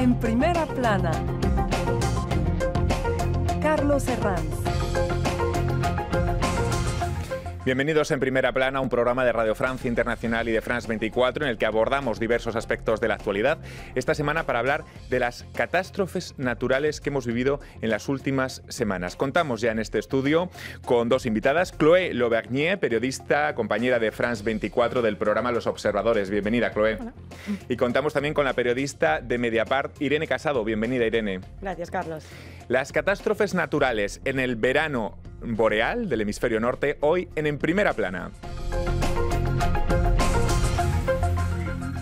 En primera plana, Carlos Herranz. Bienvenidos en Primera Plana, un programa de Radio Francia Internacional y de France 24 en el que abordamos diversos aspectos de la actualidad. Esta semana para hablar de las catástrofes naturales que hemos vivido en las últimas semanas. Contamos ya en este estudio con dos invitadas, Chloé Lauvernier, periodista, compañera de France 24 del programa Los Observadores. Bienvenida, Chloé. Y contamos también con la periodista de Mediapart, Irene Casado. Bienvenida, Irene. Gracias, Carlos. Las catástrofes naturales en el verano boreal del hemisferio norte, hoy en en primera plana.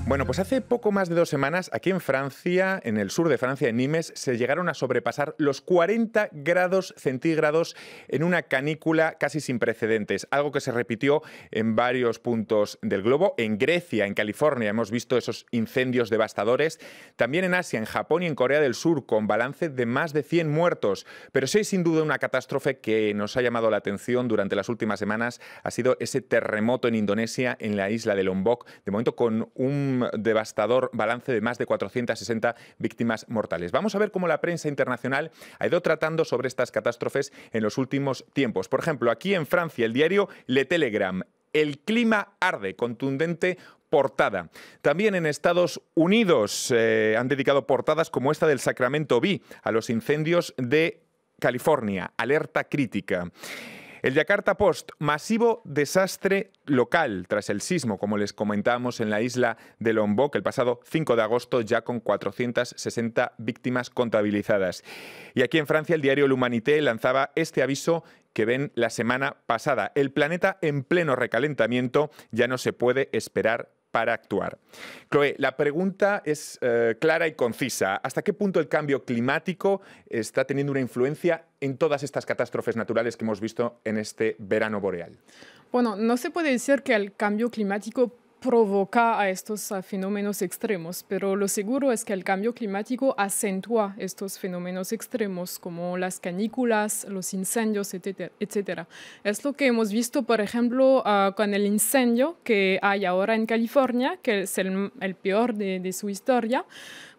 Bueno, pues hace poco más de dos semanas, aquí en Francia, en el sur de Francia, en Nimes, se llegaron a sobrepasar los 40 grados centígrados en una canícula casi sin precedentes, algo que se repitió en varios puntos del globo. En Grecia, en California, hemos visto esos incendios devastadores. También en Asia, en Japón y en Corea del Sur, con balance de más de 100 muertos. Pero sí, sin duda, una catástrofe que nos ha llamado la atención durante las últimas semanas ha sido ese terremoto en Indonesia, en la isla de Lombok, de momento con un devastador balance de más de 460 víctimas mortales. Vamos a ver cómo la prensa internacional ha ido tratando sobre estas catástrofes en los últimos tiempos. Por ejemplo, aquí en Francia, el diario Le Telegram. El clima arde, contundente portada. También en Estados Unidos eh, han dedicado portadas como esta del Sacramento Bee a los incendios de California, alerta crítica. El Jakarta Post, masivo desastre local tras el sismo, como les comentábamos en la isla de Lombok el pasado 5 de agosto, ya con 460 víctimas contabilizadas. Y aquí en Francia el diario L'Humanité lanzaba este aviso que ven la semana pasada. El planeta en pleno recalentamiento ya no se puede esperar para actuar. Chloe, la pregunta es eh, clara y concisa. ¿Hasta qué punto el cambio climático está teniendo una influencia en todas estas catástrofes naturales que hemos visto en este verano boreal? Bueno, no se puede decir que el cambio climático provoca a estos fenómenos extremos, pero lo seguro es que el cambio climático acentúa estos fenómenos extremos como las canículas, los incendios, etc. Es lo que hemos visto, por ejemplo, ah, con el incendio que hay ahora en California, que es el, peor de su historia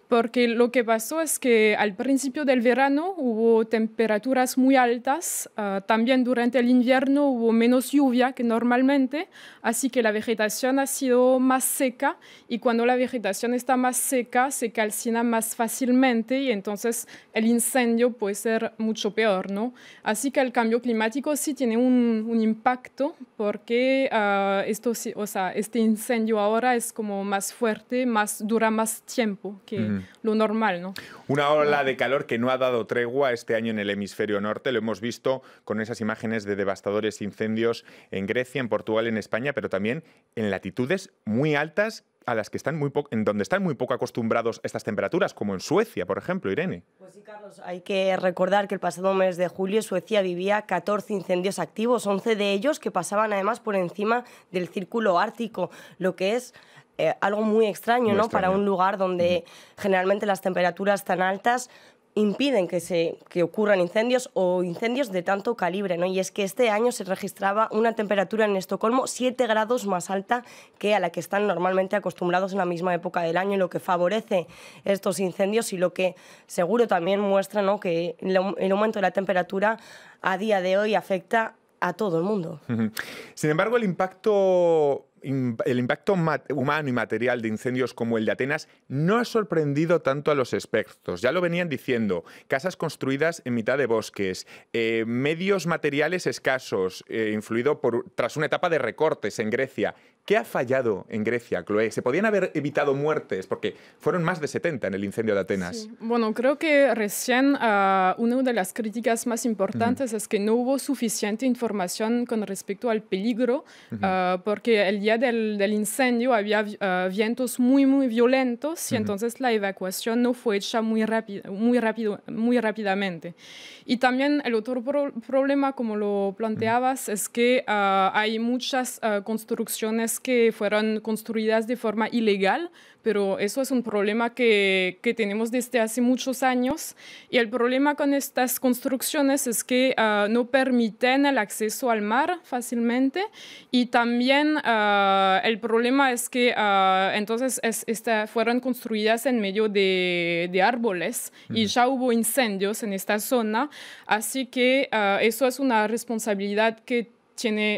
porque lo que pasó es que al principio del verano hubo temperaturas muy altas, ah, también durante el invierno hubo menos lluvia que normalmente, así que la vegetación ha sido más seca y cuando la vegetación está más seca se calcina más fácilmente y entonces el incendio puede ser mucho peor, ¿no? Así que el cambio climático sí tiene un, impacto porque ah, esto, o sea, este incendio ahora es como más fuerte, más, dura más tiempo que lo normal, ¿no? Una ola de calor que no ha dado tregua este año en el hemisferio norte. Lo hemos visto con esas imágenes de devastadores incendios en Grecia, en Portugal, en España, pero también en latitudes muy altas a las que están muy en donde están muy poco acostumbrados estas temperaturas, como en Suecia, por ejemplo, Irene. Pues sí, Carlos, hay que recordar que el pasado mes de julio Suecia vivía 14 incendios activos, 11 de ellos que pasaban además por encima del círculo ártico, lo que es eh, algo muy extraño, ¿no? Para un lugar donde generalmente las temperaturas tan altas impiden que, se, ocurran incendios o incendios de tanto calibre. ¿no? Y es que este año se registraba una temperatura en Estocolmo 7 grados más alta que a la que están normalmente acostumbrados en la misma época del año, lo que favorece estos incendios y lo que seguro también muestra que el aumento de la temperatura a día de hoy afecta a todo el mundo. Sin embargo, el impacto el impacto humano y material de incendios como el de Atenas no ha sorprendido tanto a los expertos. Ya lo venían diciendo, casas construidas en mitad de bosques, eh, medios materiales escasos, eh, influido por, tras una etapa de recortes en Grecia. ¿Qué ha fallado en Grecia, Chloe? ¿Se podían haber evitado muertes? Porque fueron más de 70 en el incendio de Atenas. Bueno, creo que recién ah, una de las críticas más importantes es que no hubo suficiente información con respecto al peligro, ah, porque el día del, incendio había ah, vientos muy, muy violentos y entonces la evacuación no fue hecha muy, rápido, muy, rápido, muy rápidamente. Y también el otro problema, como lo planteabas, es que hay muchas construcciones que fueron construidas de forma ilegal, pero eso es un problema que, que tenemos desde hace muchos años. Y el problema con estas construcciones es que ah, no permiten el acceso al mar fácilmente y también ah, el problema es que ah, entonces es, fueron construidas en medio de, árboles y ya hubo incendios en esta zona, así que eso es una responsabilidad que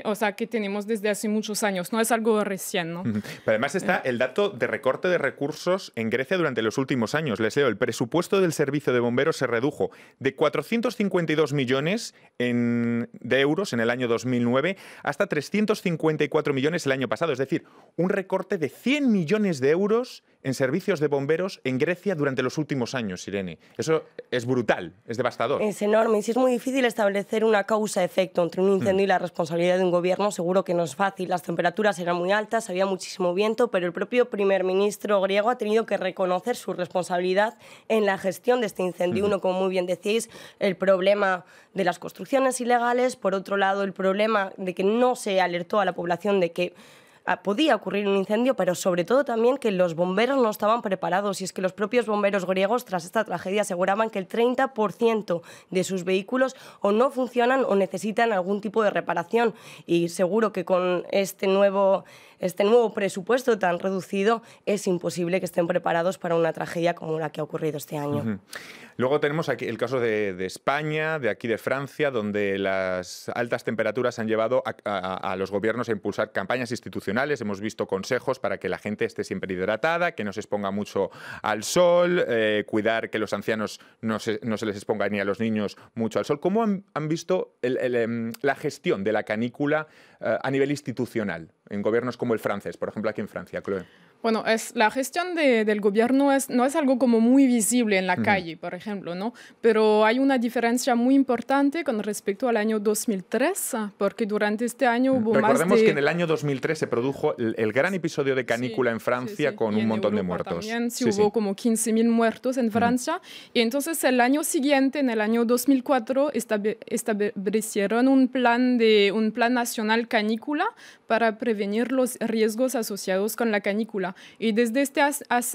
o sea, que tenemos desde hace muchos años, no es algo recién, ¿no? Pero además está eh. el dato de recorte de recursos en Grecia durante los últimos años. Les leo, el presupuesto del servicio de bomberos se redujo de 452 millones de euros en el año 2009 hasta 354 millones el año pasado, es decir, un recorte de 100 millones de euros en servicios de bomberos en Grecia durante los últimos años, Irene. Eso es brutal, es devastador. Es enorme y si es muy difícil establecer una causa-efecto entre un incendio mm. y la responsabilidad de un gobierno, seguro que no es fácil. Las temperaturas eran muy altas, había muchísimo viento, pero el propio primer ministro griego ha tenido que reconocer su responsabilidad en la gestión de este incendio. Mm. Uno, como muy bien decís, el problema de las construcciones ilegales, por otro lado, el problema de que no se alertó a la población de que Ah, podía ocurrir un incendio, pero sobre todo también que los bomberos no estaban preparados. Y es que los propios bomberos griegos, tras esta tragedia, aseguraban que el 30% de sus vehículos o no funcionan o necesitan algún tipo de reparación. Y seguro que con este nuevo, este nuevo presupuesto tan reducido es imposible que estén preparados para una tragedia como la que ha ocurrido este año. Luego tenemos aquí el caso de, España, de aquí de Francia, donde las altas temperaturas han llevado a, los gobiernos a impulsar campañas institucionales. Hemos visto consejos para que la gente esté siempre hidratada, que no se exponga mucho al sol, eh, cuidar que los ancianos no se, les exponga ni a los niños mucho al sol. ¿Cómo han, visto em, la gestión de la canícula eh, a nivel institucional en gobiernos como el francés, por ejemplo, aquí en Francia, Chloe? Bueno, es, la gestión del gobierno es, no es algo como muy visible en la calle, por ejemplo, ¿no? Pero hay una diferencia muy importante con respecto al año 2003, ah, porque durante este año hubo Recordemos más Recordemos que en el año 2003 se produjo el, gran episodio de canícula en Francia con un montón de muertos. También, sí, hubo como 15.000 muertos en Francia. Y entonces el año siguiente, en el año 2004, establecieron un plan, de, un plan nacional canícula para prevenir los riesgos asociados con la canícula. Y desde este,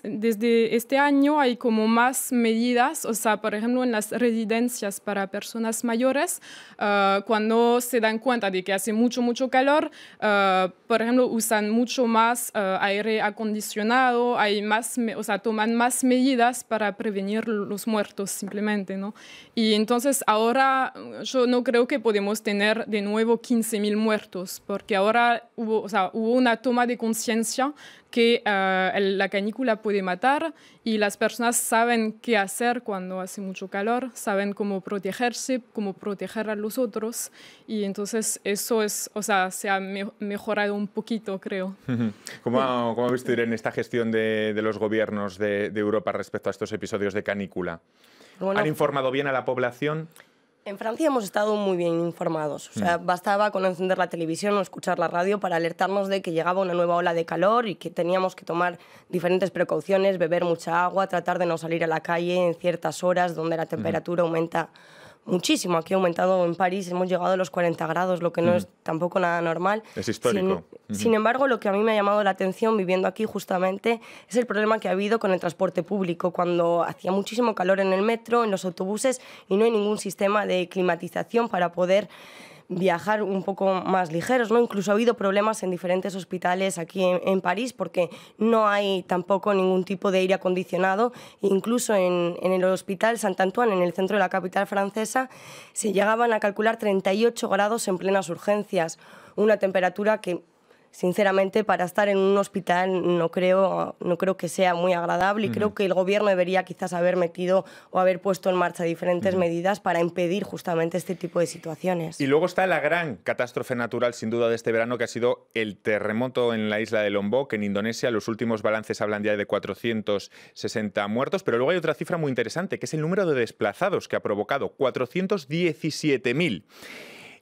desde este año hay como más medidas, o sea, por ejemplo, en las residencias para personas mayores, ah, cuando se dan cuenta de que hace mucho, mucho calor, ah, por ejemplo, usan mucho más ah, aire acondicionado, hay más, o sea, toman más medidas para prevenir los muertos simplemente, ¿no? Y entonces ahora yo no creo que podemos tener de nuevo 15.000 muertos, porque ahora hubo, o sea, hubo una toma de conciencia que eh, la canícula puede matar y las personas saben qué hacer cuando hace mucho calor, saben cómo protegerse, cómo proteger a los otros y entonces eso es, o sea, se ha mejorado un poquito, creo. ¿Cómo ha, cómo ha visto Irene esta gestión de, los gobiernos de, Europa respecto a estos episodios de canícula? ¿Han informado bien a la población? En Francia hemos estado muy bien informados. O sea, mm. bastaba con encender la televisión o escuchar la radio para alertarnos de que llegaba una nueva ola de calor y que teníamos que tomar diferentes precauciones, beber mucha agua, tratar de no salir a la calle en ciertas horas donde la mm. temperatura aumenta muchísimo. Aquí ha aumentado en París, hemos llegado a los 40 grados, lo que no mm. es tampoco nada normal. Es histórico. sin, embargo, lo que a mí me ha llamado la atención viviendo aquí justamente es el problema que ha habido con el transporte público, cuando hacía muchísimo calor en el metro, en los autobuses y no hay ningún sistema de climatización para poder viajar un poco más ligeros. ¿no? Incluso ha habido problemas en diferentes hospitales aquí en, París porque no hay tampoco ningún tipo de aire acondicionado. Incluso en, en el hospital Saint-Antoine, en el centro de la capital francesa, se llegaban a calcular 38 grados en plenas urgencias, una temperatura que sinceramente, para estar en un hospital no creo, no creo que sea muy agradable y creo mm. que el gobierno debería quizás haber metido o haber puesto en marcha diferentes mm. medidas para impedir justamente este tipo de situaciones. Y luego está la gran catástrofe natural, sin duda, de este verano, que ha sido el terremoto en la isla de Lombok, en Indonesia. Los últimos balances hablan ya de 460 muertos, pero luego hay otra cifra muy interesante, que es el número de desplazados que ha provocado, 417.000.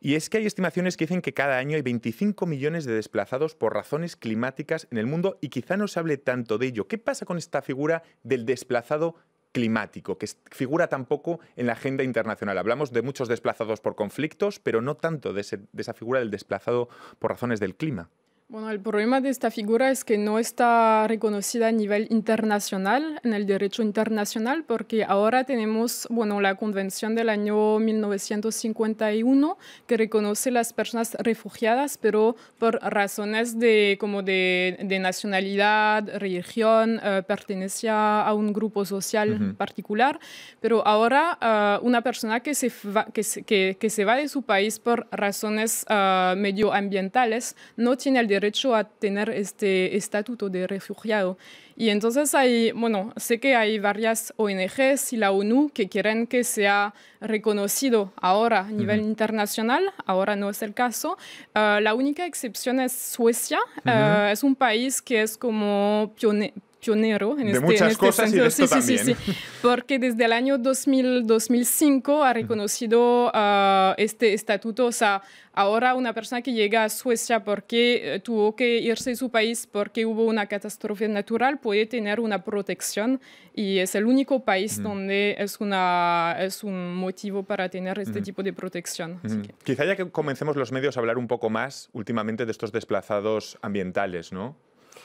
Y es que hay estimaciones que dicen que cada año hay 25 millones de desplazados por razones climáticas en el mundo y quizá no se hable tanto de ello. ¿Qué pasa con esta figura del desplazado climático, que figura tampoco en la agenda internacional. Hablamos de muchos desplazados por conflictos, pero no tanto de, de esa figura del desplazado por razones del clima. Bueno, el problema de esta figura es que no está reconocida a nivel internacional, en el derecho internacional, porque ahora tenemos, bueno, la Convención del año 1951 que reconoce las personas refugiadas, pero por razones de, como de, nacionalidad, religión, eh, pertenecía pertenencia a un grupo social particular. Pero ahora eh, una persona que se, va, que, se, que, se va de su país por razones eh, medioambientales no tiene el derecho derecho a tener este estatuto de refugiado. Y entonces hay, bueno, sé que hay varias ONGs y la ONU que quieren que sea reconocido ahora a nivel internacional, ahora no es el caso. Ah, la única excepción es Suecia, ah, es un país que es como pionero en de este, muchas este cosas Y de esto sí, también. sí, sí, sí, porque desde el año 2000, 2005 ha reconocido ah, este estatuto, o sea, ahora una persona que llega a Suecia porque eh, tuvo que irse de su país porque hubo una catástrofe natural puede tener una protección y es el único país donde es, una, es un motivo para tener este tipo de protección. Quizá ya que comencemos los medios a hablar un poco más últimamente de estos desplazados ambientales, ¿no?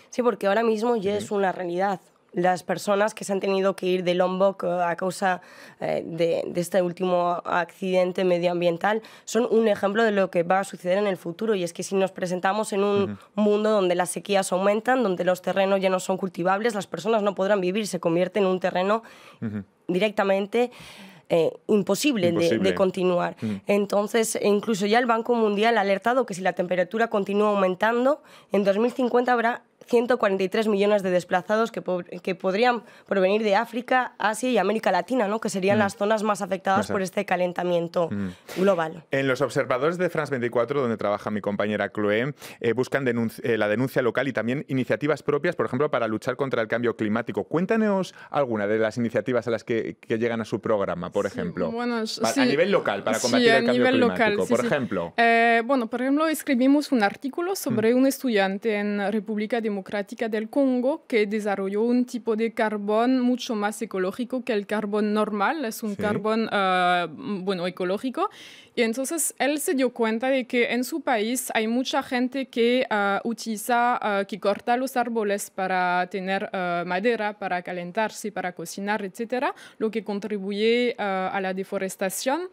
Sí, porque ahora mismo ya es una realidad las personas que se han tenido que ir de Lombok eh, a causa eh, de, este último accidente medioambiental son un ejemplo de lo que va a suceder en el futuro. Y es que si nos presentamos en un mundo donde las sequías aumentan, donde los terrenos ya no son cultivables, las personas no podrán vivir, se convierte en un terreno directamente... Eh, imposible, De, continuar. Entonces, e incluso ya el Banco Mundial ha alertado que si la temperatura continúa aumentando, en 2050 habrá 143 millones de desplazados que, podrían provenir de África, Asia y América Latina, ¿no? que serían mm. las zonas más afectadas por este calentamiento mm. global. En los observadores de France 24, donde trabaja mi compañera Chloé, eh, buscan eh, la denuncia local y también iniciativas propias, por ejemplo, para luchar contra el cambio climático. Cuéntanos alguna de las iniciativas a las que, llegan a su programa, por ejemplo. a nivel local, para combatir el cambio climático, por ejemplo. Eh, bueno, por ejemplo, escribimos un artículo sobre mm. un estudiante en República Democrática Democrática del Congo, que desarrolló un tipo de carbón mucho más ecológico que el carbón normal, es un carbón, eh, bueno, ecológico, y entonces él se dio cuenta de que en su país hay mucha gente que ah, utiliza, ah, que corta los árboles para tener ah, madera, para calentarse, para cocinar, etcétera, lo que contribuye a la deforestación.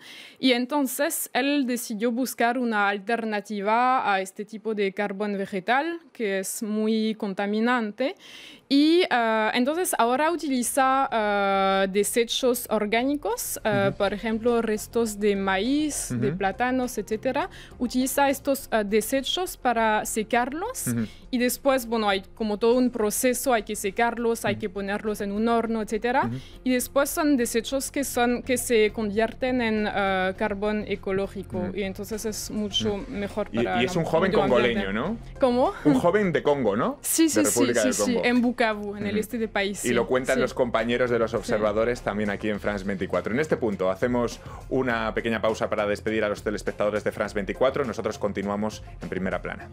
Y entonces él decidió buscar una alternativa a este tipo de carbón vegetal, que es muy contaminante. Y entonces ahora utiliza desechos orgánicos, por ejemplo, restos de maíz, de plátanos, etcétera, utiliza estos ah, desechos para secarlos y después, bueno, hay como todo un proceso, hay que secarlos, hay que ponerlos en un horno, etcétera, y después son desechos que son que se convierten en ah, carbón ecológico y entonces es mucho mejor para y, y es un joven congoleño, ¿no? ¿Cómo? Un joven de Congo, ¿no? Sí, sí, sí, sí, en Bukavu, en el este del país. Y lo cuentan los compañeros de los observadores también aquí en France 24. En este punto hacemos una pequeña pausa para despedirnos pedir a los telespectadores de France 24. Nosotros continuamos en primera plana.